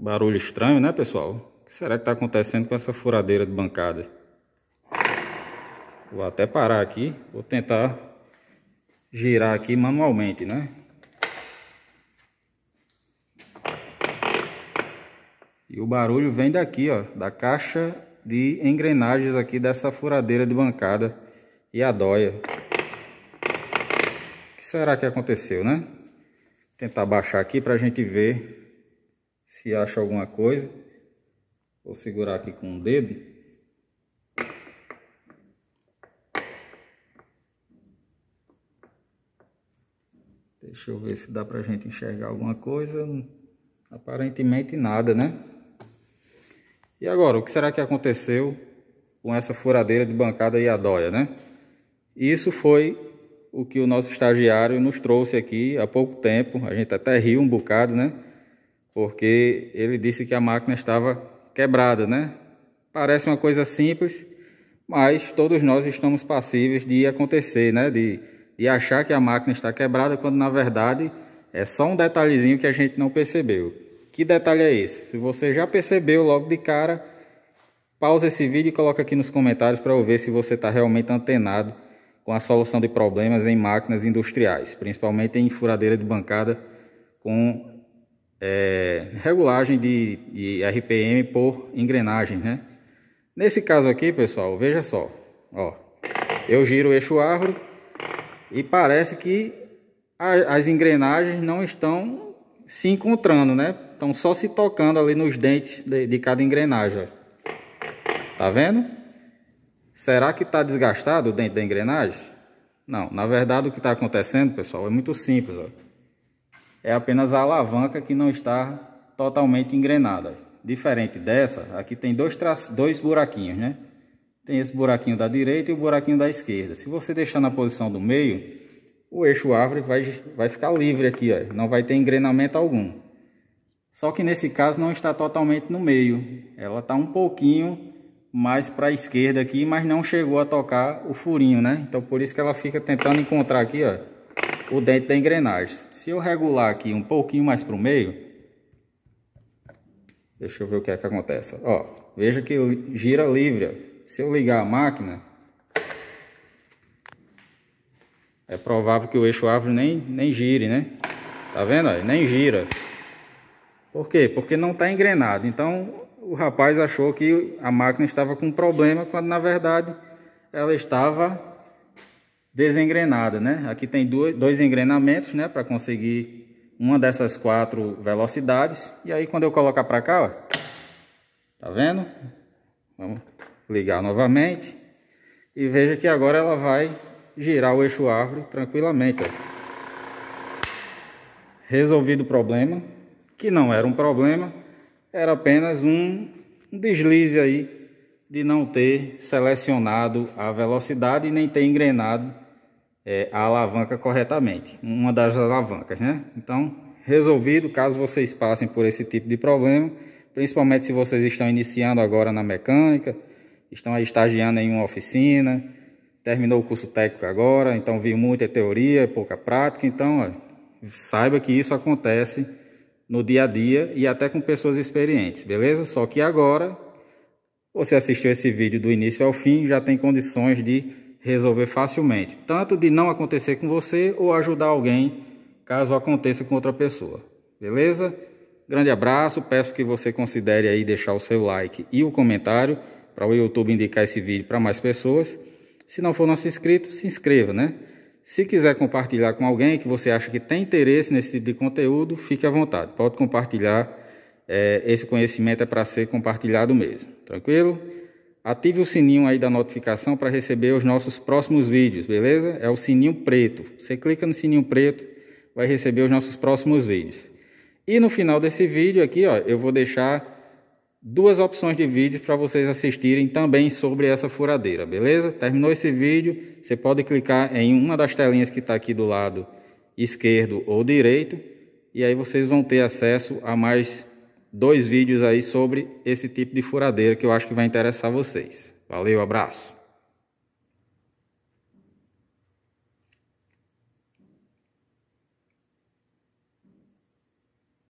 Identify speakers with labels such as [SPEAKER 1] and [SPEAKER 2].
[SPEAKER 1] Barulho estranho, né, pessoal? O que será que está acontecendo com essa furadeira de bancada? Vou até parar aqui. Vou tentar girar aqui manualmente, né? E o barulho vem daqui, ó, da caixa de engrenagens aqui dessa furadeira de bancada e a dóia. O que será que aconteceu, né? Vou tentar baixar aqui para a gente ver se acha alguma coisa. Vou segurar aqui com o dedo. Deixa eu ver se dá pra gente enxergar alguma coisa. Aparentemente nada, né? E agora, o que será que aconteceu com essa furadeira de bancada e a dóia, né? Isso foi o que o nosso estagiário nos trouxe aqui há pouco tempo. A gente até riu um bocado, né? porque ele disse que a máquina estava quebrada, né? Parece uma coisa simples, mas todos nós estamos passíveis de acontecer, né? De, de achar que a máquina está quebrada, quando na verdade é só um detalhezinho que a gente não percebeu. Que detalhe é esse? Se você já percebeu logo de cara, pausa esse vídeo e coloca aqui nos comentários para eu ver se você está realmente antenado com a solução de problemas em máquinas industriais, principalmente em furadeira de bancada com é, regulagem de, de, RPM por engrenagem, né? Nesse caso aqui, pessoal, veja só, ó, eu giro o eixo árvore e parece que a, as engrenagens não estão se encontrando, né? Estão só se tocando ali nos dentes de, de cada engrenagem, ó. Tá vendo? Será que está desgastado o dente da engrenagem? Não, na verdade o que está acontecendo, pessoal, é muito simples, ó é apenas a alavanca que não está totalmente engrenada. Diferente dessa, aqui tem dois, dois buraquinhos, né? Tem esse buraquinho da direita e o buraquinho da esquerda. Se você deixar na posição do meio, o eixo árvore vai, vai ficar livre aqui, ó. não vai ter engrenamento algum. Só que nesse caso não está totalmente no meio, ela está um pouquinho mais para a esquerda aqui, mas não chegou a tocar o furinho, né? Então por isso que ela fica tentando encontrar aqui, ó o dente da engrenagem. Se eu regular aqui um pouquinho mais para o meio, deixa eu ver o que é que acontece. Ó, veja que gira livre. Se eu ligar a máquina, é provável que o eixo árvore nem, nem gire, né? Tá vendo? Ó, nem gira. Por quê? Porque não está engrenado. Então o rapaz achou que a máquina estava com problema, quando na verdade ela estava desengrenada, né? Aqui tem dois engrenamentos, né? Para conseguir uma dessas quatro velocidades. E aí quando eu colocar para cá, ó, tá vendo? Vamos ligar novamente. E veja que agora ela vai girar o eixo árvore tranquilamente, ó. Resolvido o problema, que não era um problema, era apenas um, um deslize aí de não ter selecionado a velocidade nem ter engrenado é, a alavanca corretamente, uma das alavancas, né? Então, resolvido, caso vocês passem por esse tipo de problema, principalmente se vocês estão iniciando agora na mecânica, estão estagiando em uma oficina, terminou o curso técnico agora, então viu muita teoria e pouca prática, então ó, saiba que isso acontece no dia a dia e até com pessoas experientes, beleza? Só que agora você assistiu esse vídeo do início ao fim, já tem condições de resolver facilmente, tanto de não acontecer com você ou ajudar alguém caso aconteça com outra pessoa. Beleza? Grande abraço, peço que você considere aí deixar o seu like e o comentário para o YouTube indicar esse vídeo para mais pessoas. Se não for nosso inscrito, se inscreva, né? Se quiser compartilhar com alguém que você acha que tem interesse nesse tipo de conteúdo, fique à vontade. Pode compartilhar é, esse conhecimento é para ser compartilhado mesmo, tranquilo? Ative o sininho aí da notificação para receber os nossos próximos vídeos, beleza? É o sininho preto. Você clica no sininho preto, vai receber os nossos próximos vídeos. E no final desse vídeo aqui, ó, eu vou deixar duas opções de vídeos para vocês assistirem também sobre essa furadeira, beleza? Terminou esse vídeo, você pode clicar em uma das telinhas que está aqui do lado esquerdo ou direito e aí vocês vão ter acesso a mais dois vídeos aí sobre esse tipo de furadeira que eu acho que vai interessar vocês. Valeu, abraço!